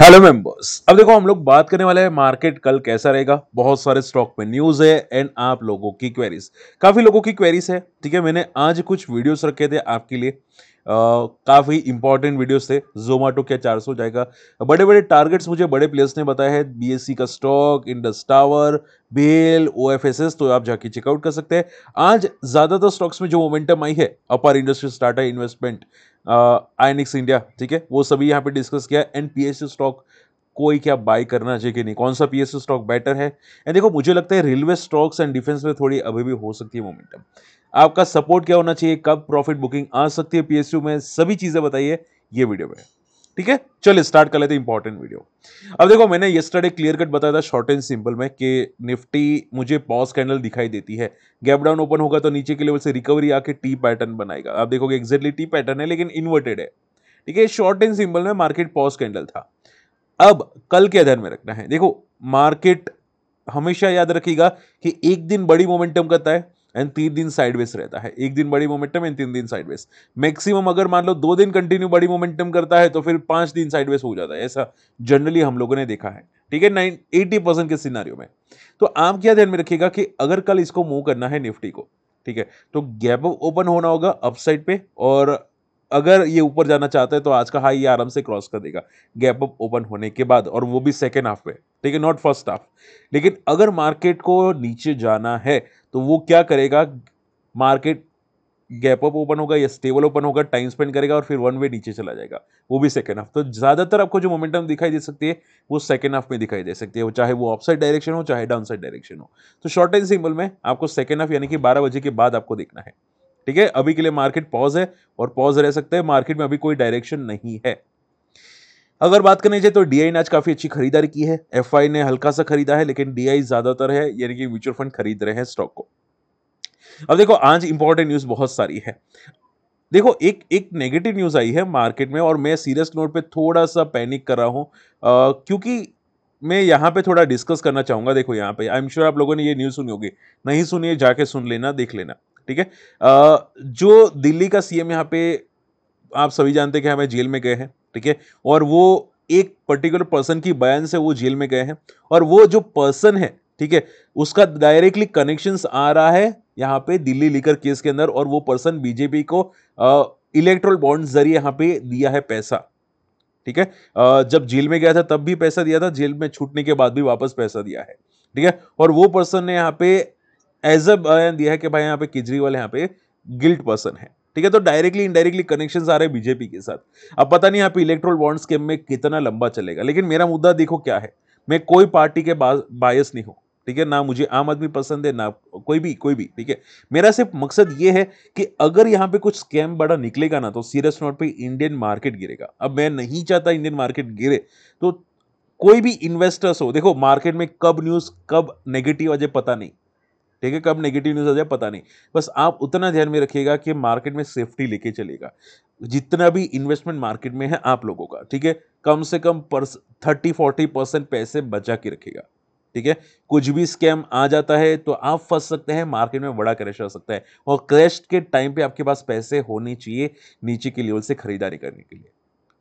hello members अब देखो हम लोग बात करने वाले हैं मार्केट कल कैसा रहेगा बहुत सारे स्टॉक में न्यूज़ है एंड आप लोगों की क्वेरीज काफ़ी लोगों की क्वेरीज है ठीक है मैंने आज कुछ वीडियोस रखे थे आपके लिए काफ़ी इंपॉर्टेंट वीडियोस थे जोमेटो क्या सौ जाएगा बड़े बड़े टारगेट्स मुझे बड़े प्लेयर्स ने बताया है बी का स्टॉक इंडस टावर बेल ओ तो आप जाके चेकआउट कर सकते हैं आज ज़्यादातर स्टॉक्स में जो मोमेंटम आई है अपार इंडस्ट्रीज टाटा इन्वेस्टमेंट आइनिक्स इंडिया ठीक है वो सभी यहाँ पे डिस्कस किया एंड पी स्टॉक कोई क्या बाय करना चाहिए कि नहीं कौन सा पी स्टॉक बेटर है एंड देखो मुझे लगता है रेलवे स्टॉक्स एंड डिफेंस में थोड़ी अभी भी हो सकती है मोमेंटम आपका सपोर्ट क्या होना चाहिए कब प्रॉफिट बुकिंग आ सकती है पीएसयू में सभी चीजें बताइए ये वीडियो में ठीक है चलिए स्टार्ट कर लेते हैं इंपॉर्टेंट वीडियो अब देखो मैंने येस्टरडे क्लियर कट बताया था शॉर्ट एंड सिंपल में कि निफ्टी मुझे पॉज कैंडल दिखाई देती है गैप डाउन ओपन होगा तो नीचे के लेवल से रिकवरी आके टी पैटर्न बनाएगा आप देखोगे एक्जैक्टली टी पैटर्न है लेकिन इन्वर्टेड है ठीक है शॉर्ट एंड सिंपल में मार्केट पॉज कैंडल था अब कल के आधार में रखना है देखो मार्केट हमेशा याद रखिएगा कि एक दिन बड़ी मोमेंटम करता है एंड तीन दिन साइडवेज रहता है एक दिन बड़ी मोमेंटम एंड तीन दिन साइडवेज मैक्सिमम अगर मान लो दो दिन कंटिन्यू बड़ी मोमेंटम करता है तो फिर पांच दिन साइडवेज हो जाता है ऐसा जनरली हम लोगों ने देखा है ठीक है नाइन एटी परसेंट के सिनारियों में तो आप क्या ध्यान में रखिएगा कि अगर कल इसको मूव करना है निफ्टी को ठीक है तो गैप ओपन होना होगा अपसाइड पे और अगर ये ऊपर जाना चाहता है तो आज का हाई ये आराम से क्रॉस कर देगा गैप अप ओपन होने के बाद और वो भी सेकेंड हाफ पे ठीक है नॉट फर्स्ट हाफ लेकिन अगर मार्केट को नीचे जाना है तो वो क्या करेगा मार्केट गैप अप ओपन होगा या स्टेबल ओपन होगा टाइम स्पेंड करेगा और फिर वन वे नीचे चला जाएगा वो भी सेकेंड हाफ तो ज़्यादातर आपको जो मोमेंटम दिखाई दे सकती है वो सेकेंड हाफ में दिखाई दे सकती है वो चाहे वो ऑफसाइड डायरेक्शन हो चाहे डाउन साइड डायरेक्शन हो तो शॉर्ट एंड सिंपल में आपको सेकेंड हाफ यानी कि बारह बजे के बाद आपको देखना है ठीक है अभी के लिए मार्केट पॉज है और पॉज रह सकता है मार्केट में अभी कोई डायरेक्शन नहीं है अगर बात करनी चाहिए तो डीआई ने आज काफ़ी अच्छी खरीदारी की है एफआई ने हल्का सा खरीदा है लेकिन डीआई ज़्यादातर है यानी कि म्यूचुअल फंड खरीद रहे हैं स्टॉक को अब देखो आज इंपॉर्टेंट न्यूज़ बहुत सारी है देखो एक एक नेगेटिव न्यूज़ आई है मार्केट में और मैं सीरियस नोट पे थोड़ा सा पैनिक कर रहा हूँ क्योंकि मैं यहाँ पे थोड़ा डिस्कस करना चाहूंगा देखो यहाँ पे आई एम श्योर आप लोगों ने ये न्यूज़ सुनी होगी नहीं सुनिए जाके सुन लेना देख लेना ठीक है जो दिल्ली का सीएम यहाँ पे आप सभी जानते कि हमें जेल में गए हैं ठीक है और वो एक पर्टिकुलर पर्सन की बयान से वो जेल में गए हैं और वो जो पर्सन है ठीक है उसका डायरेक्टली कनेक्शंस आ रहा है यहाँ पे दिल्ली लिकर केस के अंदर और वो पर्सन बीजेपी को इलेक्ट्रोल बॉन्ड जरिए यहाँ पे दिया है पैसा ठीक है जब जेल में गया था तब भी पैसा दिया था जेल में छूटने के बाद भी वापस पैसा दिया है ठीक है और वो पर्सन ने यहाँ पे एज अ बयान दिया है कि भाई यहाँ पे केजरीवाल यहाँ पे गिल्ट पर्सन है ठीक है तो डायरेक्टली इनडायरेक्टली कनेक्शन आ रहे हैं बीजेपी के साथ अब पता नहीं यहाँ पे इलेक्ट्रोल बॉन्ड स्कीम में कितना लंबा चलेगा लेकिन मेरा मुद्दा देखो क्या है मैं कोई पार्टी के बायस नहीं हूँ ठीक है ना मुझे आम आदमी पसंद है ना कोई भी कोई भी ठीक है मेरा सिर्फ मकसद ये है कि अगर यहाँ पे कुछ स्कैम बड़ा निकलेगा ना तो सीरियस नोट पे इंडियन मार्केट गिरेगा अब मैं नहीं चाहता इंडियन मार्केट गिरे तो कोई भी इन्वेस्टर्स हो देखो मार्केट में कब न्यूज़ कब नेगेटिव आ जाए पता नहीं ठीक है कब नेगेटिव न्यूज़ आ जाए पता नहीं बस आप उतना ध्यान में रखिएगा कि मार्केट में सेफ्टी लेके चलेगा जितना भी इन्वेस्टमेंट मार्केट में है आप लोगों का ठीक है कम से कम थर्टी फोर्टी परसेंट पैसे बचा के रखेगा ठीक है कुछ भी स्कैम आ जाता है तो आप फंस सकते हैं मार्केट में बड़ा क्रैश आ सकता है और क्रैश के टाइम पे आपके पास पैसे होने चाहिए नीचे के लेवल से खरीदारी करने के लिए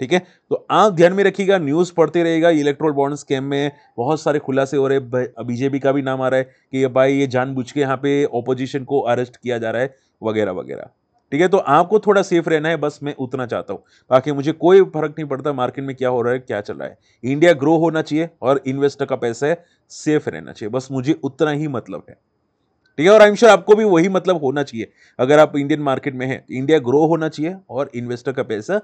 ठीक है तो आप ध्यान में रखिएगा न्यूज़ पढ़ते रहेगा इलेक्ट्रोल बॉन्ड स्कैम में बहुत सारे खुलासे हो रहे बीजेपी का भी नाम आ रहा है कि भाई ये जानबूझ के यहाँ पे ऑपोजिशन को अरेस्ट किया जा रहा है वगैरह वगैरह ठीक है तो आपको थोड़ा सेफ रहना है बस मैं उतना चाहता हूँ बाकी मुझे कोई फर्क नहीं पड़ता मार्केट में क्या हो रहा है क्या चल रहा है इंडिया ग्रो होना चाहिए और इन्वेस्टर का पैसा है सेफ रहना चाहिए बस मुझे उतना ही मतलब है ठीक है और आई एम श्योर आपको भी वही मतलब होना चाहिए अगर आप इंडियन मार्केट में हैं इंडिया ग्रो तो होना चाहिए और इन्वेस्टर का पैसा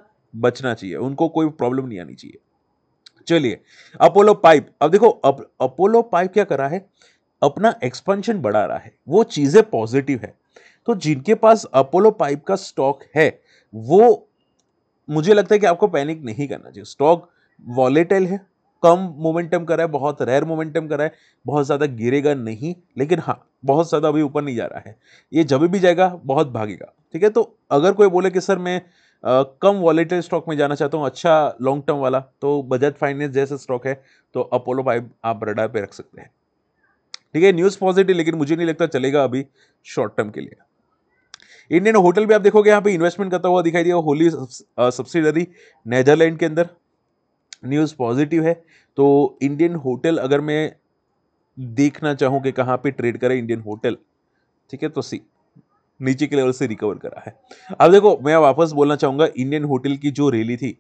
बचना चाहिए उनको कोई प्रॉब्लम नहीं आनी चाहिए चलिए अपोलो पाइप अब देखो अप, अपोलो पाइप क्या कर रहा है अपना एक्सपेंशन बढ़ा रहा है वो चीज़ें पॉजिटिव है तो जिनके पास अपोलो पाइप का स्टॉक है वो मुझे लगता है कि आपको पैनिक नहीं करना चाहिए स्टॉक वॉलेटाइल है कम मोमेंटम कर रहा है बहुत रेयर मोमेंटम कर रहा है बहुत ज़्यादा गिरेगा नहीं लेकिन हाँ बहुत ज़्यादा अभी ऊपर नहीं जा रहा है ये जब भी जाएगा बहुत भागेगा ठीक है तो अगर कोई बोले कि सर मैं आ, कम वॉलेटाइल स्टॉक में जाना चाहता हूँ अच्छा लॉन्ग टर्म वाला तो बजाज फाइनेंस जैसा स्टॉक है तो अपोलो पाइप आप रडार पे रख सकते हैं ठीक है न्यूज़ पॉजिटिव लेकिन मुझे नहीं लगता चलेगा अभी शॉर्ट टर्म के लिए इंडियन होटल भी आप देखोगे यहाँ पे इन्वेस्टमेंट करता हुआ दिखाई दिया होली सब्सिडरी नेदरलैंड के अंदर न्यूज़ पॉजिटिव है तो इंडियन होटल अगर मैं देखना चाहूँ कि कहाँ पे ट्रेड करे इंडियन होटल ठीक है तो सी नीचे के लेवल से रिकवर करा है अब देखो मैं वापस बोलना चाहूँगा इंडियन होटल की जो रैली थी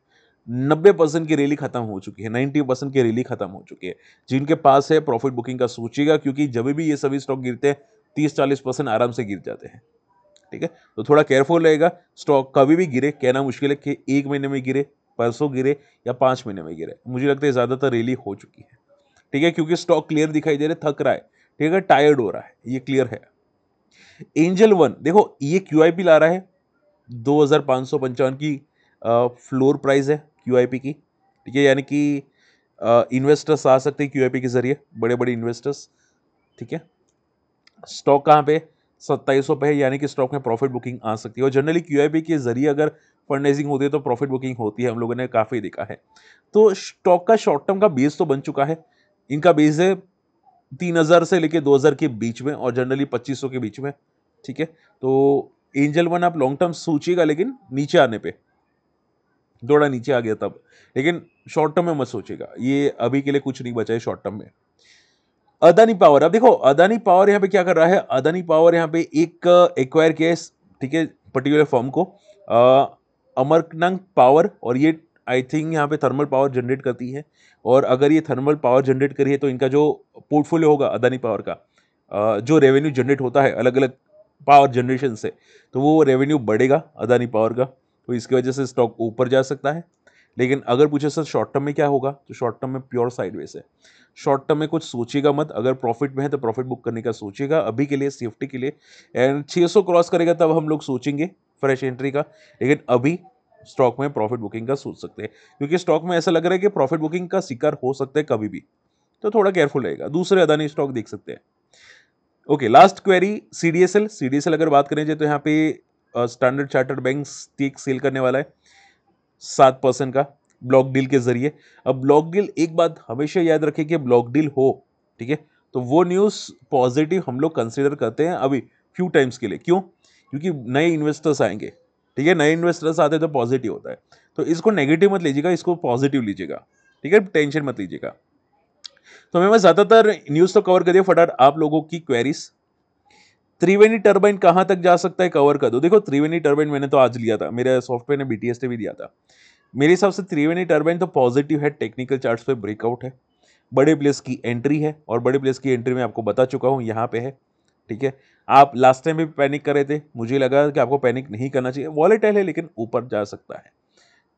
नब्बे परसेंट की रैली खत्म हो चुकी है नाइन्टी परसेंट की रैली खत्म हो चुकी है जिनके पास है प्रॉफिट बुकिंग का सोचिएगा क्योंकि जब भी ये सभी स्टॉक गिरते हैं तीस चालीस परसेंट आराम से गिर जाते हैं ठीक है तो थोड़ा केयरफुल रहेगा स्टॉक कभी भी गिरे कहना मुश्किल है कि एक महीने में गिरे परसों गिरे या पाँच महीने में गिरे मुझे लगता है ज़्यादातर रैली हो चुकी है ठीक है क्योंकि स्टॉक क्लियर दिखाई दे रहा है थक रहा है ठीक है टायर्ड हो रहा है ये क्लियर है एंजल वन देखो ये क्यू आई पी ला रहा है दो हज़ार सौ पंचावन की फ्लोर प्राइस है क्यू आई पी की ठीक है यानी कि इन्वेस्टर्स आ सकते हैं क्यू आई पी के ज़रिए बड़े बड़े इन्वेस्टर्स ठीक है स्टॉक कहाँ पे सत्ताईस सौ पे यानी कि स्टॉक में प्रॉफिट बुकिंग आ सकती है और जनरली क्यू के जरिए अगर फंडरेजिंग होती है तो प्रॉफिट बुकिंग होती है हम लोगों ने काफ़ी देखा है तो स्टॉक का शॉर्ट टर्म का बेस तो बन चुका है इनका बेस है तीन हज़ार से लेके दो हज़ार के बीच में और जनरली पच्चीस सौ के बीच में ठीक है तो एंजल वन आप लॉन्ग टर्म सोचिएगा लेकिन नीचे आने पर थोड़ा नीचे आ गया तब लेकिन शॉर्ट टर्म में मत सोचेगा ये अभी के लिए कुछ नहीं बचा है शॉर्ट टर्म में अदानी पावर अब देखो अदानी पावर यहाँ पे क्या कर रहा है अदानी पावर यहाँ पे एक एक्वायर किया है ठीक है पर्टिकुलर फॉर्म को अमरकनंग पावर और ये आई थिंक यहाँ पे थर्मल पावर जनरेट करती है और अगर ये थर्मल पावर जनरेट करी है तो इनका जो पोर्टफोलियो होगा अदानी पावर का आ, जो रेवेन्यू जनरेट होता है अलग अलग पावर जनरेशन से तो वो रेवेन्यू बढ़ेगा अदानी पावर का तो इसकी वजह से स्टॉक ऊपर जा सकता है लेकिन अगर पूछे सर शॉर्ट टर्म में क्या होगा तो शॉर्ट टर्म में प्योर साइडवेज है शॉर्ट टर्म में कुछ सोचिएगा मत अगर प्रॉफिट में है तो प्रॉफिट बुक करने का सोचिएगा अभी के लिए सेफ्टी के लिए एंड सौ क्रॉस करेगा तब हम लोग सोचेंगे फ्रेश एंट्री का लेकिन अभी स्टॉक में प्रॉफिट बुकिंग का सोच सकते हैं क्योंकि स्टॉक में ऐसा लग रहा है कि प्रॉफिट बुकिंग का शिकार हो सकता है कभी भी तो थोड़ा केयरफुल रहेगा दूसरे अदानी स्टॉक देख सकते हैं okay last query C D S L C D S L अगर बात करें जाए तो यहाँ पे Standard Chartered bank stake sale करने वाला है सात परसेंट का ब्लॉक डील के जरिए अब ब्लॉक डील एक बात हमेशा याद रखें कि ब्लॉक डील हो ठीक है तो वो न्यूज़ पॉजिटिव हम लोग कंसिडर करते हैं अभी फ्यू टाइम्स के लिए क्यों क्योंकि नए इन्वेस्टर्स आएंगे ठीक है नए इन्वेस्टर्स आते तो पॉजिटिव होता है तो इसको नेगेटिव मत लीजिएगा इसको पॉजिटिव लीजिएगा ठीक है टेंशन मत लीजिएगा तो मैं ज़्यादातर न्यूज़ तो कवर कर दिया फटाफट आप लोगों की क्वेरीज त्रिवेणी टर्बाइन कहाँ तक जा सकता है कवर कर दो देखो त्रिवेणी टर्बाइन मैंने तो आज लिया था मेरे सॉफ्टवेयर ने बी ने भी दिया था मेरे हिसाब से त्रिवेणी टर्बाइन तो पॉजिटिव है टेक्निकल चार्ट्स पे ब्रेकआउट है बड़े प्लेस की एंट्री है और बड़े प्लेस की एंट्री में आपको बता चुका हूँ यहाँ पे है ठीक है आप लास्ट टाइम भी पैनिक कर रहे थे मुझे लगा कि आपको पैनिक नहीं करना चाहिए वॉलेटाइल है लेकिन ऊपर जा सकता है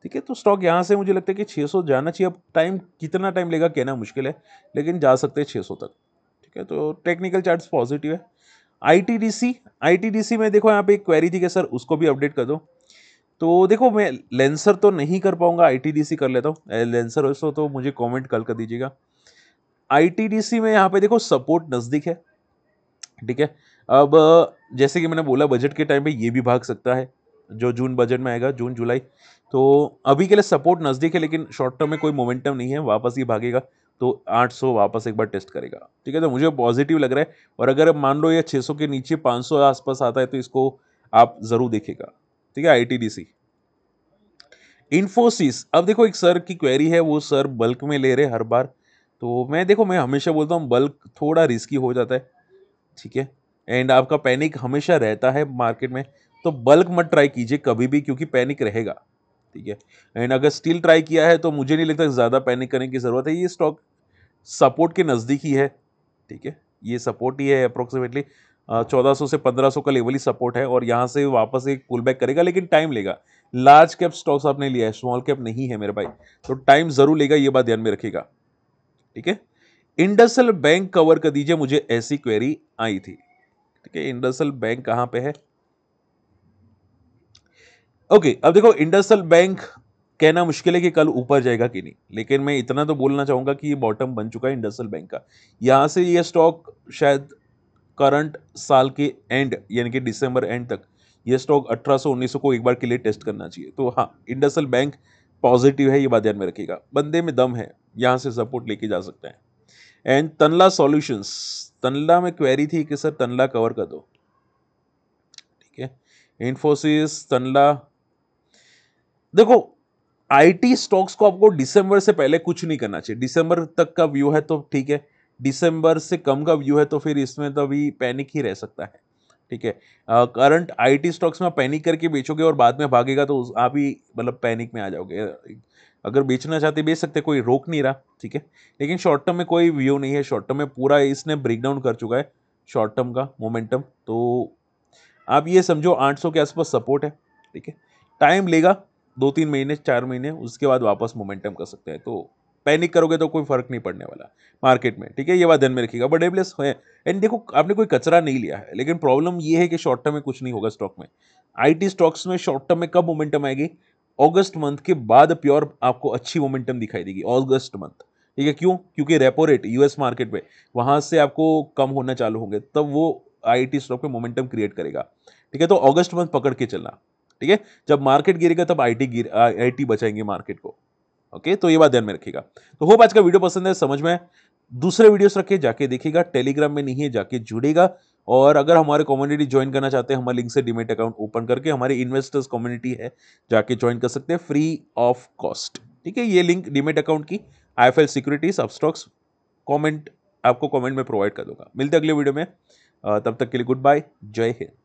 ठीक है तो स्टॉक यहाँ से मुझे लगता है कि छः सौ जाना चाहिए अब टाइम कितना टाइम लेगा कहना मुश्किल है लेकिन जा सकते हैं छः सौ तक ठीक है तो टेक्निकल चार्ट पॉजिटिव है आईटीडीसी आईटीडीसी में देखो यहाँ पे एक क्वेरी थी कि सर उसको भी अपडेट कर दो तो देखो मैं लेंसर तो नहीं कर पाऊंगा आईटीडीसी कर लेता हूँ लेंसर वैसे तो मुझे कमेंट कल कर दीजिएगा आईटीडीसी में यहाँ पे देखो सपोर्ट नज़दीक है ठीक है अब जैसे कि मैंने बोला बजट के टाइम पे ये भी भाग सकता है जो जून बजट में आएगा जून जुलाई तो अभी के लिए सपोर्ट नज़दीक है लेकिन शॉर्ट टर्म में कोई मोमेंटम नहीं है वापस ही भागेगा तो 800 वापस एक बार टेस्ट करेगा ठीक है तो मुझे पॉजिटिव लग रहा है और अगर मान लो ये 600 के नीचे 500 आसपास आता है तो इसको आप ज़रूर देखेगा ठीक है आईटीडीसी इन्फोसिस अब देखो एक सर की क्वेरी है वो सर बल्क में ले रहे हर बार तो मैं देखो मैं हमेशा बोलता हूँ बल्क थोड़ा रिस्की हो जाता है ठीक है एंड आपका पैनिक हमेशा रहता है मार्केट में तो बल्क मत ट्राई कीजिए कभी भी क्योंकि पैनिक रहेगा ठीक है एंड अगर स्टिल ट्राई किया है तो मुझे नहीं लगता ज़्यादा पैनिक करने की ज़रूरत है ये स्टॉक सपोर्ट के नज़दीक ही है ठीक है ये सपोर्ट ही है अप्रोक्सीमेटली चौदह सौ से पंद्रह सौ का लेवल ही सपोर्ट है और यहाँ से वापस एक पुल बैक करेगा लेकिन टाइम लेगा लार्ज कैप स्टॉक्स आपने लिया है स्मॉल कैप नहीं है मेरे भाई तो टाइम ज़रूर लेगा ये बात ध्यान में रखिएगा ठीक है इंडसल बैंक कवर कर दीजिए मुझे ऐसी क्वेरी आई थी ठीक है इंडसल बैंक कहाँ पे है ओके अब देखो इंडस्ट्रियल बैंक कहना मुश्किल है कि कल ऊपर जाएगा कि नहीं लेकिन मैं इतना तो बोलना चाहूँगा कि ये बॉटम बन चुका है इंडस्ट्रियल बैंक का यहाँ से ये स्टॉक शायद करंट साल के एंड यानी कि दिसंबर एंड तक ये स्टॉक 1800 1900 को एक बार के लिए टेस्ट करना चाहिए तो हाँ इंडस्ट्रियल बैंक पॉजिटिव है ये बात ध्यान में रखिएगा बंदे में दम है यहाँ से सपोर्ट लेके जा सकते हैं एंड तनला सॉल्यूशंस तनला में क्वेरी थी कि सर तनला कवर कर दो ठीक है इन्फोसिस तनला देखो आईटी स्टॉक्स को आपको दिसंबर से पहले कुछ नहीं करना चाहिए दिसंबर तक का व्यू है तो ठीक है दिसंबर से कम का व्यू है तो फिर इसमें तो अभी पैनिक ही रह सकता है ठीक है करंट आईटी स्टॉक्स में पैनिक करके बेचोगे और बाद में भागेगा तो आप ही मतलब पैनिक में आ जाओगे अगर बेचना चाहते बेच सकते कोई रोक नहीं रहा ठीक है लेकिन शॉर्ट टर्म में कोई व्यू नहीं है शॉर्ट टर्म में पूरा इसने ब्रेकडाउन कर चुका है शॉर्ट टर्म का मोमेंटम तो आप ये समझो 800 के आसपास सपोर्ट है ठीक है टाइम लेगा दो तीन महीने चार महीने उसके बाद वापस मोमेंटम कर सकते हैं तो पैनिक करोगे तो कोई फर्क नहीं पड़ने वाला मार्केट में ठीक है ये बात ध्यान में रखिएगा बट एबलेस है एंड देखो आपने कोई कचरा नहीं लिया है लेकिन प्रॉब्लम ये है कि शॉर्ट टर्म में कुछ नहीं होगा स्टॉक में आईटी स्टॉक्स में शॉर्ट टर्म में कब मोमेंटम आएगी अगस्त मंथ के बाद प्योर आपको अच्छी मोमेंटम दिखाई देगी ऑगस्ट मंथ ठीक है क्यों क्योंकि रेपो रेट यूएस मार्केट में वहाँ से आपको कम होना चालू होंगे तब वो आई स्टॉक में मोमेंटम क्रिएट करेगा ठीक है तो अगस्त मंथ पकड़ के चलना ठीक है जब मार्केट गिरेगा तब आईटी गिर आईटी बचाएंगे मार्केट को ओके तो ये बात ध्यान में रखिएगा तो होप आज का वीडियो पसंद है समझ में दूसरे वीडियोस रखे जाके देखिएगा टेलीग्राम में नहीं है जाके जुड़ेगा और अगर हमारे कम्युनिटी ज्वाइन करना चाहते हैं हमारे लिंक से डिमेट अकाउंट ओपन करके हमारे इन्वेस्टर्स कम्युनिटी है जाके ज्वाइन कर सकते हैं फ्री ऑफ कॉस्ट ठीक है ये लिंक डिमेट अकाउंट की I F securities securities stocks comment आपको कॉमेंट में प्रोवाइड कर दूंगा मिलते अगले वीडियो में तब तक के लिए गुड बाय जय हिंद